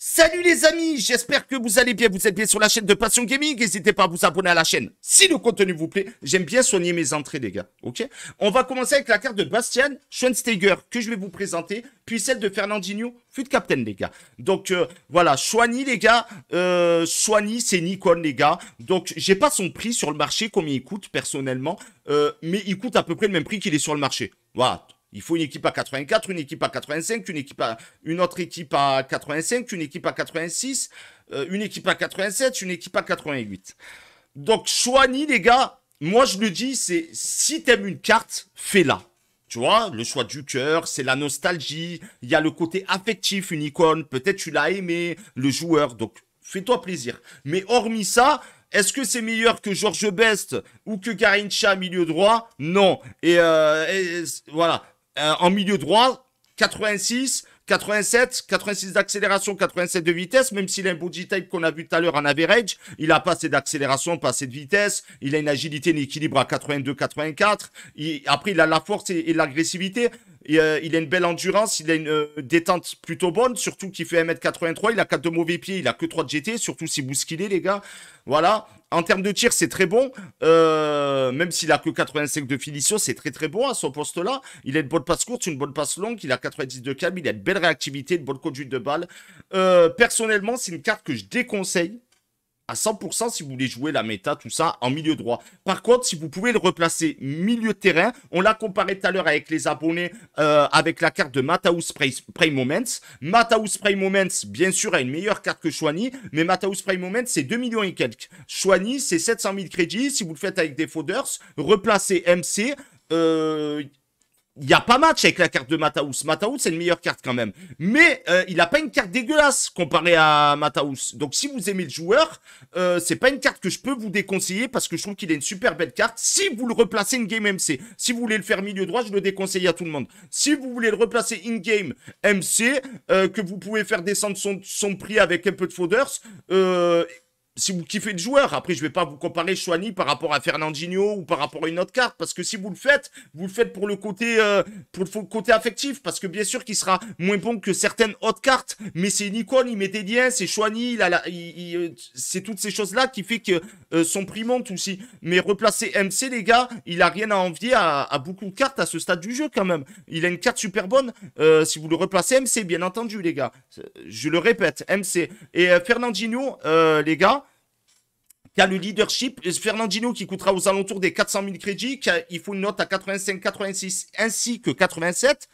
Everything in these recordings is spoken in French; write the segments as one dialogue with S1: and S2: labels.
S1: Salut les amis, j'espère que vous allez bien, vous êtes bien sur la chaîne de Passion Gaming, n'hésitez pas à vous abonner à la chaîne si le contenu vous plaît, j'aime bien soigner mes entrées les gars, ok On va commencer avec la carte de Bastian Schweinsteiger que je vais vous présenter, puis celle de Fernandinho, fut captain les gars. Donc euh, voilà, soigne les gars, euh, c'est Nikon les gars, donc j'ai pas son prix sur le marché, combien il coûte personnellement, euh, mais il coûte à peu près le même prix qu'il est sur le marché, voilà il faut une équipe à 84, une équipe à 85, une, équipe à, une autre équipe à 85, une équipe à 86, euh, une équipe à 87, une équipe à 88. Donc ni, les gars, moi je le dis, c'est si t'aimes une carte, fais-la. Tu vois, le choix du cœur, c'est la nostalgie, il y a le côté affectif, une icône, peut-être tu l'as aimé, le joueur, donc fais-toi plaisir. Mais hormis ça, est-ce que c'est meilleur que Georges Best ou que Garincha milieu droit Non. et euh, voilà, euh, en milieu droit, 86, 87, 86 d'accélération, 87 de vitesse, même s'il a un body type qu'on a vu tout à l'heure en average, il a pas assez d'accélération, pas assez de vitesse, il a une agilité, un équilibre à 82, 84, après il a la force et l'agressivité, il a une belle endurance, il a une euh, détente plutôt bonne, surtout qu'il fait 1m83, il a 4 de mauvais pieds, il a que 3 de GT, surtout si skillez les gars. Voilà. En termes de tir, c'est très bon. Euh, même s'il a que 85 de finition, c'est très très bon à son poste-là. Il a une bonne passe courte, une bonne passe longue, il a 90 de câble, il a une belle réactivité, une bonne conduite de balle. Euh, personnellement, c'est une carte que je déconseille à 100% si vous voulez jouer la méta, tout ça, en milieu droit. Par contre, si vous pouvez le replacer milieu terrain, on l'a comparé tout à l'heure avec les abonnés, euh, avec la carte de Mataus Prime Moments. Mataus Prime Moments, bien sûr, a une meilleure carte que Chouani, mais Mataus Prime Moments, c'est 2 millions et quelques. Chouani, c'est 700 000 crédits. Si vous le faites avec des Foders, replacez MC, euh, il n'y a pas match avec la carte de Mataus. Mataus, c'est une meilleure carte quand même. Mais euh, il n'a pas une carte dégueulasse comparée à Mataus. Donc si vous aimez le joueur, euh, c'est pas une carte que je peux vous déconseiller parce que je trouve qu'il est une super belle carte. Si vous le replacez in-game MC, si vous voulez le faire milieu droit, je le déconseille à tout le monde. Si vous voulez le replacer in-game MC, euh, que vous pouvez faire descendre son, son prix avec un peu de Fodders, euh, si vous kiffez le joueur, après je vais pas vous comparer Chouani par rapport à Fernandinho ou par rapport à une autre carte, parce que si vous le faites, vous le faites pour le côté, euh, pour le côté affectif, parce que bien sûr qu'il sera moins bon que certaines autres cartes, mais c'est une icône, il met des liens, c'est Chouani, il, il, il euh, c'est toutes ces choses là qui fait que euh, son prix monte aussi. Mais replacer MC les gars, il a rien à envier à, beaucoup de cartes à ce stade du jeu quand même. Il a une carte super bonne euh, si vous le replacez MC bien entendu les gars. Je le répète MC et Fernandinho les gars y a le leadership. Fernandinho qui coûtera aux alentours des 400 000 crédits, il faut une note à 85, 86 ainsi que 87.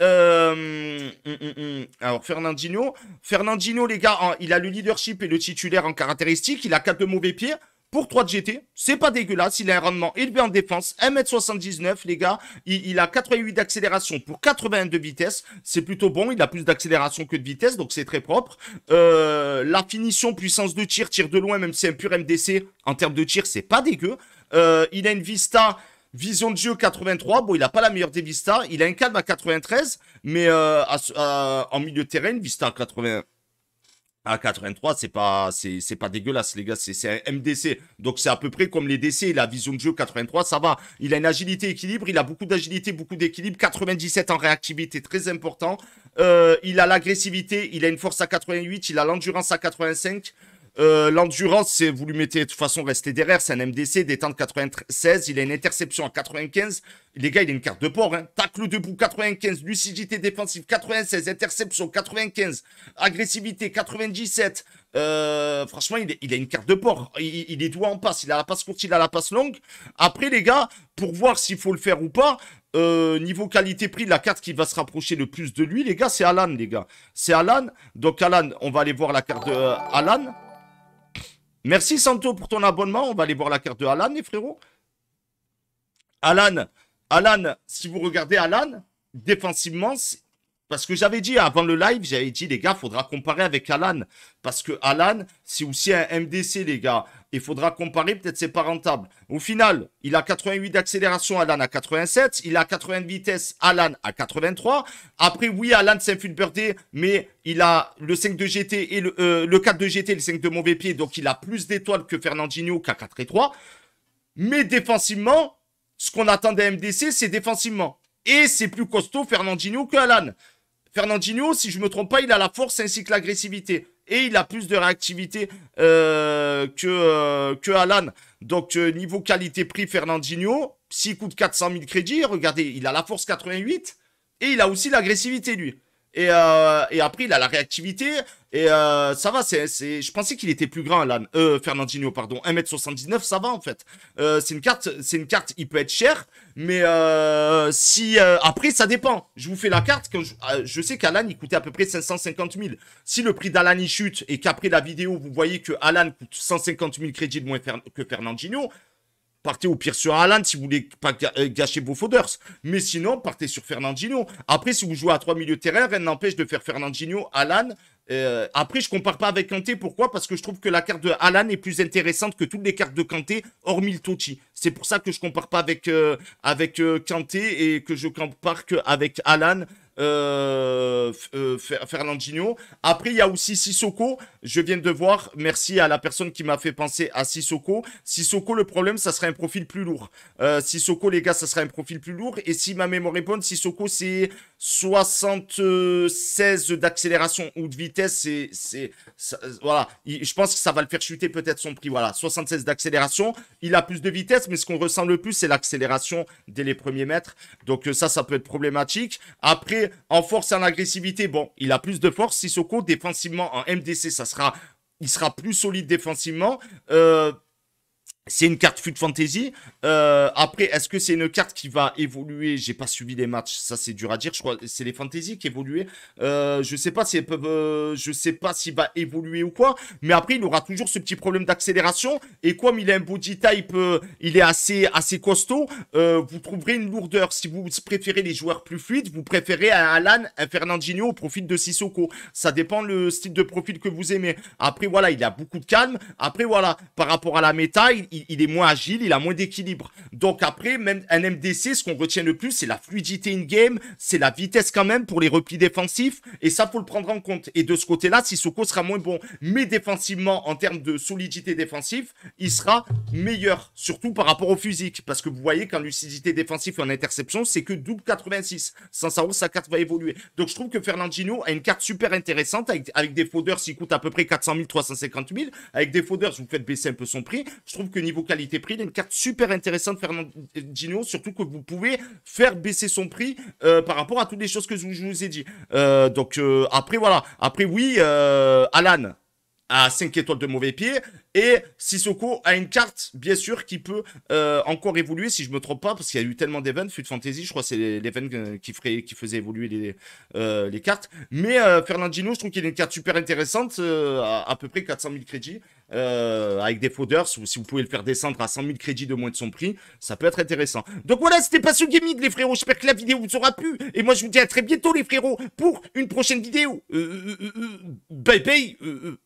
S1: Euh, hum, hum, hum. alors Fernandinho, Fernandinho les gars, hein, il a le leadership et le titulaire en caractéristique. Il a quatre mauvais pieds pour 3 GT, c'est pas dégueulasse. Il a un rendement élevé en défense, 1m79, les gars. Il, a 88 d'accélération pour 82 de vitesse. C'est plutôt bon. Il a plus d'accélération que de vitesse, donc c'est très propre. Euh, la finition, puissance de tir, tir de loin, même si c'est un pur MDC, en termes de tir, c'est pas dégueu. Euh, il a une Vista. Vision de jeu 83, bon, il n'a pas la meilleure des vistas, il a un calme à 93, mais euh, en milieu de terrain, Vista à 81 à 83, c'est pas, c'est, pas dégueulasse, les gars. C'est, un MDC. Donc, c'est à peu près comme les DC. La vision de jeu 83, ça va. Il a une agilité équilibre. Il a beaucoup d'agilité, beaucoup d'équilibre. 97 en réactivité, très important. Euh, il a l'agressivité. Il a une force à 88. Il a l'endurance à 85. Euh, l'endurance, c'est vous lui mettez de toute façon rester derrière, c'est un MDC, Détente 96, il a une interception à 95. Les gars, il a une carte de port, hein. Tacle debout 95, lucidité défensive 96, interception 95, agressivité 97. Euh, franchement, il, il, a une carte de port. Il, est doué en passe. Il a la passe courte, il a la passe longue. Après, les gars, pour voir s'il faut le faire ou pas, euh, niveau qualité-prix, la carte qui va se rapprocher le plus de lui, les gars, c'est Alan, les gars. C'est Alan. Donc, Alan, on va aller voir la carte de Alan. Merci Santo pour ton abonnement. On va aller voir la carte de Alan, les frérots. Alan, Alan, si vous regardez Alan, défensivement, parce que j'avais dit avant le live, j'avais dit les gars, il faudra comparer avec Alan. Parce que Alan, c'est aussi un MDC, les gars. Il faudra comparer, peut-être c'est pas rentable. Au final, il a 88 d'accélération, Alan à 87. Il a 80 de vitesse, Alan à 83. Après, oui, Alan, c'est un mais il a le 5 de GT et le, 4 euh, de GT, le 5 de mauvais pied. Donc, il a plus d'étoiles que Fernandinho qu'à 4 et 3. Mais défensivement, ce qu'on attend d'un MDC, c'est défensivement. Et c'est plus costaud Fernandinho que Alan. Fernandinho, si je ne me trompe pas, il a la force ainsi que l'agressivité. Et il a plus de réactivité euh, que, euh, que Alan. Donc, euh, niveau qualité-prix, Fernandinho, s'il coûte 400 000 crédits, regardez, il a la force 88 et il a aussi l'agressivité, lui. Euh, et, après, il a la réactivité. Et euh, ça va, c'est, je pensais qu'il était plus grand, Alan. Euh, Fernandinho, pardon. 1m79, ça va en fait. Euh, c'est une carte, c'est une carte, il peut être cher. Mais si... après, ça dépend. Je vous fais la carte. Quand je, sais qu'Alan, il coûtait à peu près 550 000. Si le prix d'Alan, il chute et qu'après la vidéo, vous voyez que Alan coûte 150 000 crédits de moins que Fernandinho, partez au pire sur Alan si vous voulez pas euh, gâcher vos fodders. Mais sinon, partez sur Fernandinho. Après, si vous jouez à trois milieux terrain, rien n'empêche de faire Fernandinho, Alan. Euh, après, je compare pas avec Kanté. Pourquoi Parce que je trouve que la carte de Alan est plus intéressante que toutes les cartes de Kanté, hormis le Totti. C'est pour ça que je compare pas avec, euh, avec Kanté et que je compare qu'avec Alan euh, euh Après, il y a aussi Sissoko. Je viens de voir, merci à la personne qui m'a fait penser à Sissoko. Sissoko, le problème, ça serait un profil plus lourd. Euh, Sissoko, les gars, ça serait un profil plus lourd. Et si ma mémoire est bonne, Sissoko, c'est 76 d'accélération ou de vitesse. C'est, voilà. je pense que ça va le faire chuter peut-être son prix. Voilà, 76 d'accélération. Il a plus de vitesse, mais ce qu'on ressent le plus, c'est l'accélération dès les premiers mètres. Donc euh, ça, ça peut être problématique. Après, en force en agressivité. Bon, il a plus de force. Sissoko défensivement en MDC, ça sera, il sera plus solide défensivement. Euh, c'est une carte Foot Fantasy. Euh, après, est-ce que c'est une carte qui va évoluer J'ai pas suivi les matchs, ça c'est dur à dire. Je crois c'est les fantasy qui évoluaient. Euh, je sais pas euh, je sais pas s'il va évoluer ou quoi. Mais après, il aura toujours ce petit problème d'accélération. Et comme il a un body type, euh, il est assez assez costaud. vous trouverez une lourdeur. Si vous préférez les joueurs plus fluides, vous préférez un Alan, un Fernandinho au profit de Sissoko. Ça dépend le style de profil que vous aimez. Après, voilà, il a beaucoup de calme. Après, voilà, par rapport à la méta, il il, est moins agile, il a moins d'équilibre. Donc après, même un MDC, ce qu'on retient le plus, c'est la fluidité in-game, c'est la vitesse quand même pour les replis défensifs, et ça, faut le prendre en compte. Et de ce côté-là, Sissoko sera moins bon. Mais défensivement, en termes de solidité défensive, il sera meilleur, surtout par rapport au physique, parce que vous voyez qu'en lucidité défensive et en interception, c'est que double 86. Sans ça, sa carte va évoluer. Donc je trouve que Fernandinho a une carte super intéressante, avec, des faudeurs, qui coûte à peu près 400 000, 350 000, avec des faudeurs, vous faites baisser un peu son prix. Je trouve que niveau qualité-prix. une carte super intéressante, Fernandinho, surtout que vous pouvez faire baisser son prix euh, par rapport à toutes les choses que je vous ai dit. Euh, donc, euh, après, voilà. Après, oui, Alan, à 5 étoiles de mauvais pied. Et Sissoko a une carte, bien sûr, qui peut euh, encore évoluer, si je me trompe pas, parce qu'il y a eu tellement d'events. Fut Fantasy, je crois que c'est l'event qui, ferait, qui faisait évoluer les, euh, les cartes. Mais euh, Fernandino, je trouve qu'il a une carte super intéressante, à, peu près 400 000 crédits, avec des ou Si vous pouvez le faire descendre à 100 000 crédits de moins de son prix, ça peut être intéressant. Donc voilà, c'était ce Gaming, les frérots. J'espère que la vidéo vous aura plu. Et moi, je vous dis à très bientôt, les frérots, pour une prochaine vidéo. bye bye.